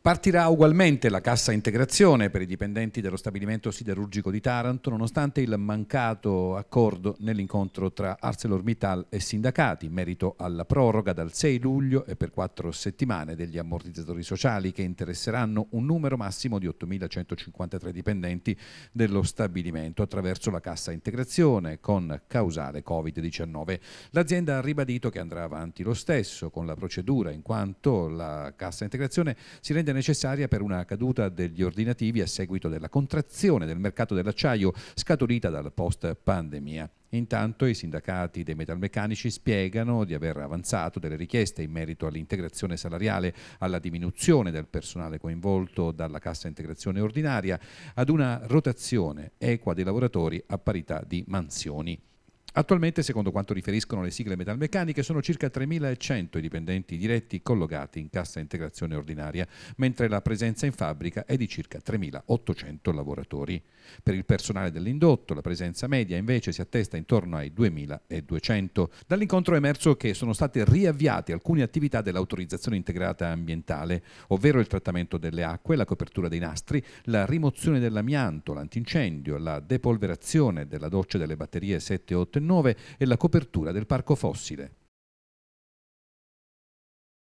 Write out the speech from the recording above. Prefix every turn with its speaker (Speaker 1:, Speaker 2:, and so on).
Speaker 1: Partirà ugualmente la cassa integrazione per i dipendenti dello stabilimento siderurgico di Taranto, nonostante il mancato accordo nell'incontro tra ArcelorMittal e sindacati in merito alla proroga dal 6 luglio e per quattro settimane degli ammortizzatori sociali che interesseranno un numero massimo di 8.153 dipendenti dello stabilimento attraverso la cassa integrazione con causale Covid-19. L'azienda ha ribadito che andrà avanti lo stesso con la procedura in quanto la cassa integrazione si rende ed necessaria per una caduta degli ordinativi a seguito della contrazione del mercato dell'acciaio scaturita dal post-pandemia. Intanto i sindacati dei metalmeccanici spiegano di aver avanzato delle richieste in merito all'integrazione salariale, alla diminuzione del personale coinvolto dalla cassa integrazione ordinaria, ad una rotazione equa dei lavoratori a parità di mansioni. Attualmente, secondo quanto riferiscono le sigle metalmeccaniche, sono circa 3.100 i dipendenti diretti collocati in cassa integrazione ordinaria, mentre la presenza in fabbrica è di circa 3.800 lavoratori. Per il personale dell'indotto la presenza media invece si attesta intorno ai 2.200. Dall'incontro è emerso che sono state riavviate alcune attività dell'autorizzazione integrata ambientale, ovvero il trattamento delle acque, la copertura dei nastri, la rimozione dell'amianto, l'antincendio, la depolverazione della doccia delle batterie 7, 8 e 9, 2019 e la copertura del parco fossile.